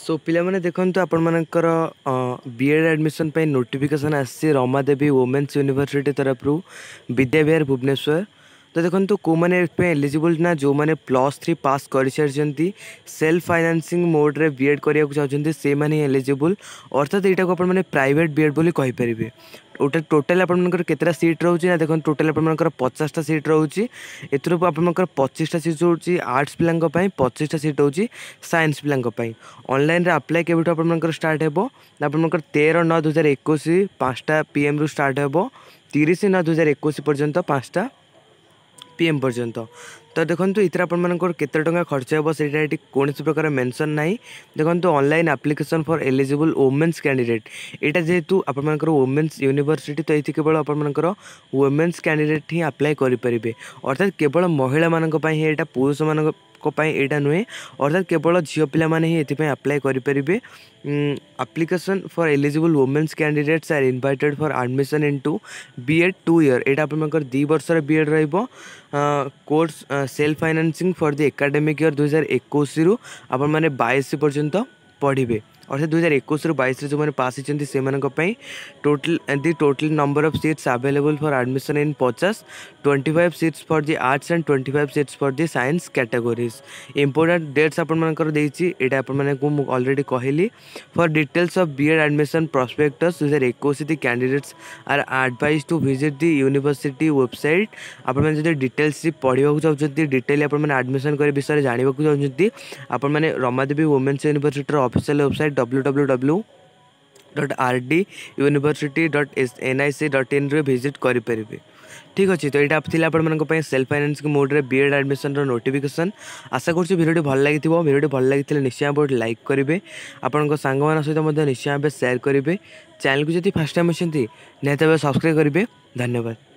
show ପିଲାମାନେ ଦେଖନ୍ତୁ ଆପଣମାନଙ୍କର ବି ଏଡ଼୍ ଆଡ଼ମିସନ୍ ପାଇଁ ନୋଟିଫିକେସନ୍ ଆସିଛି ରମାଦେବୀ ଓମେନ୍ସ ୟୁନିଭର୍ସିଟି ତରଫରୁ ବିଦ୍ୟାବିହାର ଭୁବନେଶ୍ୱର ତ ଦେଖନ୍ତୁ କେଉଁମାନେ ପାଇଁ ଏଲିଜିବୁଲ୍ ନା ଯେଉଁମାନେ ପ୍ଲସ୍ ଥ୍ରୀ ପାସ୍ କରିସାରିଛନ୍ତି ସେଲ୍ଫ ଫାଇନାନ୍ସିଂ ମୋଡ଼୍ରେ ବି ଏଡ଼୍ କରିବାକୁ ଚାହୁଁଛନ୍ତି ସେମାନେ ହିଁ ଏଲିଜିବୁଲ୍ ଅର୍ଥାତ୍ ଏଇଟାକୁ ଆପଣମାନେ ପ୍ରାଇଭେଟ୍ ବି ଏଡ଼୍ ବୋଲି କହିପାରିବେ ওটা টোটাল আপনার কেতটা সিট রয়েছে না দেখুন টোটাল আপনার পচাশটা সিট রয়েছে এথর আপনার পঁচিশটা সিট রয়েছে আর্টস পিলাঙ্ক পঁচিশটা সিট রয়েছে সাইন্স পিলাঙ্ক অনলাইন আপ্লাই কেবুঠু আপনার স্টার্ট হব আপনার তের ন দুই হাজার একুশ পাঁচটা পিএম রু স্টার্ট হব তিরিশ ন দুই হাজার একুশ পর্যন্ত পাঁচটা ପିଏମ୍ ପର୍ଯ୍ୟନ୍ତ ତ ଦେଖନ୍ତୁ ଏଥିରେ ଆପଣମାନଙ୍କର କେତେ ଟଙ୍କା ଖର୍ଚ୍ଚ ହେବ ସେଇଟା ଏଠି କୌଣସି ପ୍ରକାର ମେନସନ୍ ନାହିଁ ଦେଖନ୍ତୁ online application for eligible women's candidate ଏଇଟା ଯେହେତୁ ଆପଣମାନଙ୍କର ଓମେନ୍ସ ୟୁନିଭର୍ସିଟି ତ ଏଇଠି କେବଳ ଆପଣମାନଙ୍କର ଓମେନ୍ସ କ୍ୟାଣ୍ଡିଡେଟ୍ ହିଁ ଆପ୍ଲାଏ କରିପାରିବେ ଅର୍ଥାତ୍ କେବଳ ମହିଳାମାନଙ୍କ ପାଇଁ ହିଁ ଏଇଟା ପୁରୁଷମାନଙ୍କ ତାଙ୍କ ପାଇଁ ଏଇଟା ନୁହେଁ ଅର୍ଥାତ୍ କେବଳ ଝିଅ ପିଲାମାନେ ହିଁ ଏଥିପାଇଁ ଆପ୍ଲାଏ କରିପାରିବେ application for eligible women's candidates are invited for admission into B Ed two year ଏଇଟା ଆପଣମାନଙ୍କର ଦୁଇ ବର୍ଷର ବି ଏଡ଼୍ ରହିବ course self financing for the academic year ଦୁଇହଜାର ଏକୋଇଶରୁ ଆପଣମାନେ ବାଇଶ ପର୍ଯ୍ୟନ୍ତ ପଢ଼ିବେ ଅର୍ଥାତ ଦୁଇ ହଜାର ଏକୋଇଶରୁ ବାଇଶରେ ଯେଉଁମାନେ ପାସ୍ ହେଇଛନ୍ତି ସେମାନଙ୍କ ପାଇଁ total the total number of seats available for admission in ପଚାଶ twenty five seats for the arts and twenty five seats for the science categories important dates ଆପଣମାନଙ୍କର ଦେଇଛି ଏଇଟା ଆପଣମାନଙ୍କୁ ମୁଁ ଅଲରେଡ଼ି କହିଲି for details of B Ed admission prospectus ଦୁଇ ହଜାର ଏକୋଇଶ the candidates are advised to visit the university website ଆପଣମାନେ ଯଦି ଡିଟେଲ୍ସ ପଢ଼ିବାକୁ ଚାହୁଁଛନ୍ତି ଡିଟେଲ୍ ଆପଣମାନେ ଆଡ଼ମିସନ୍ କରିବା ବିଷୟରେ ଜାଣିବାକୁ ଚାହୁଁଛନ୍ତି ଆପଣମାନେ ରମାଦେବୀ ଓମେନ୍ସ ୟୁନିଭର୍ସିଟିର official website W W W dot R D university dot N I C dot ଇନ୍ରେ ଭିଜିଟ୍ କରିପାରିବେ ଠିକ୍ ଅଛି ତ ଏଇଟା ଥିଲା ଆପଣମାନଙ୍କ ପାଇଁ ସେଲ୍ଫ ଫାଇନାନ୍ସିଂ ମୋଡ଼୍ରେ ବି ଏଡ଼୍ ଆଡ଼ମିସନ୍ର ନୋଟିଫିକେସନ୍ ଆଶା କରୁଛି ଭିଡ଼ିଓଟି ଭଲ ଲାଗିଥିବ ଭିଡ଼ିଓଟି ଭଲ ଲାଗିଥିଲେ ନିଶ୍ଚୟ ଆପଣ ଲାଇକ୍ କରିବେ ଆପଣଙ୍କ ସାଙ୍ଗମାନଙ୍କ ସହିତ ମଧ୍ୟ ନିଶ୍ଚୟ ଭାବେ ସେୟାର କରିବେ ଚ୍ୟାନେଲ୍କୁ ଯଦି ଫାର୍ଷ୍ଟ ଟାଇମ୍ ଅଛନ୍ତି ନିହାତି ଭାବେ ସବସ୍କ୍ରାଇବ୍ କରିବେ ଧନ୍ୟବାଦ